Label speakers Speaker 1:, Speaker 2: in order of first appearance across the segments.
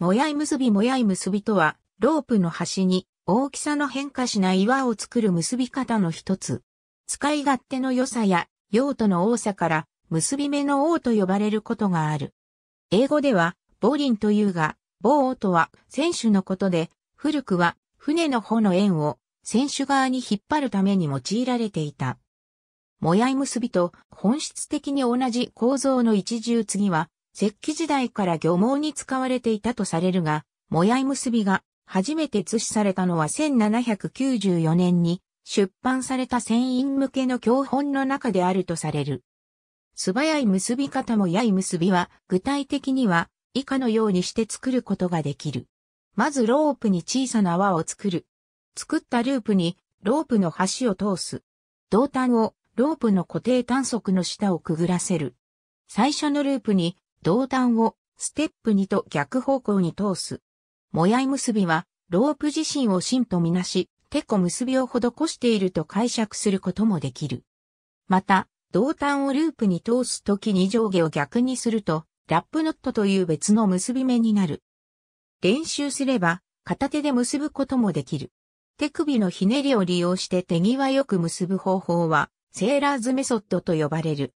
Speaker 1: もやい結びもやい結びとは、ロープの端に大きさの変化しない岩を作る結び方の一つ。使い勝手の良さや用途の多さから結び目の王と呼ばれることがある。英語では、ボリンというが、ボーとは選手のことで、古くは船の帆の円を選手側に引っ張るために用いられていた。もやい結びと本質的に同じ構造の一重継ぎは石器時代から漁網に使われていたとされるが、もやい結びが初めて図しされたのは1794年に出版された船員向けの教本の中であるとされる。素早い結び方もやい結びは具体的には以下のようにして作ることができる。まずロープに小さな輪を作る。作ったループにロープの端を通す。胴端をロープの固定短足の下をくぐらせる。最初のループに銅端をステップ2と逆方向に通す。もやい結びは、ロープ自身を芯とみなし、てこ結びを施していると解釈することもできる。また、銅端をループに通すときに上下を逆にすると、ラップノットという別の結び目になる。練習すれば、片手で結ぶこともできる。手首のひねりを利用して手際よく結ぶ方法は、セーラーズメソッドと呼ばれる。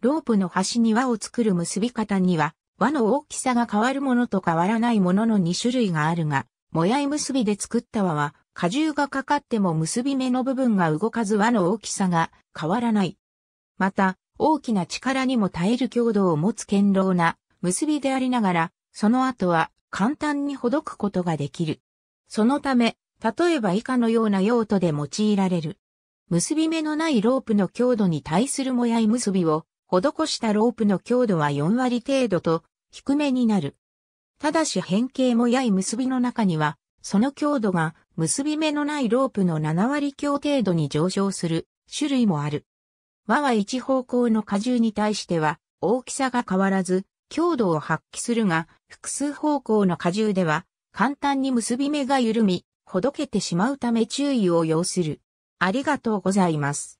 Speaker 1: ロープの端に輪を作る結び方には、輪の大きさが変わるものと変わらないものの2種類があるが、もやい結びで作った輪は、荷重がかかっても結び目の部分が動かず輪の大きさが変わらない。また、大きな力にも耐える強度を持つ堅牢な結びでありながら、その後は簡単にほどくことができる。そのため、例えば以下のような用途で用いられる。結び目のないロープの強度に対するもやい結びを施したロープの強度は4割程度と低めになる。ただし変形もやい結びの中には、その強度が結び目のないロープの7割強程度に上昇する種類もある。輪は一方向の荷重に対しては大きさが変わらず強度を発揮するが、複数方向の荷重では簡単に結び目が緩み、ほどけてしまうため注意を要する。ありがとうございます。